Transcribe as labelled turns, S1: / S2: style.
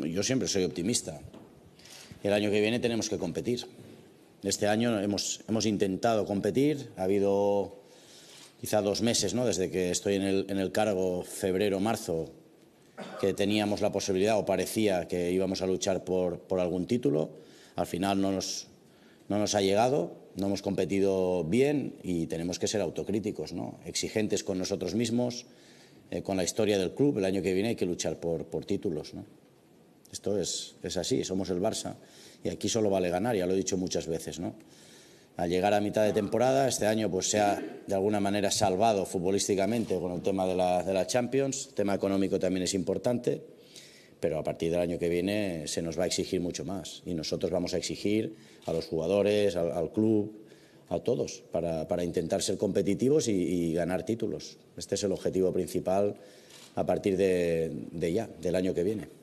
S1: Yo siempre soy optimista. El año que viene tenemos que competir. Este año hemos, intentado competir. Ha habido quizá dos meses, ¿no? desde que estoy en el, cargo, febrero, marzo, que teníamos la posibilidad o parecía que íbamos a luchar por, algún título. Al final no nos, ha llegado, no hemos competido bien y tenemos que ser autocríticos, ¿no? exigentes con nosotros mismos, eh, con la historia del club. El año que viene hay que luchar por, por títulos. ¿no? Esto es, así, somos el Barça y aquí solo vale ganar, ya lo he dicho muchas veces, ¿no? Al llegar a mitad de temporada, este año pues se ha de alguna manera salvado futbolísticamente con el tema de la, Champions, tema económico también es importante, pero a partir del año que viene se nos va a exigir mucho más y nosotros vamos a exigir a los jugadores, al, club, a todos para, intentar ser competitivos y, ganar títulos. Este es el objetivo principal a partir de ya, del año que viene.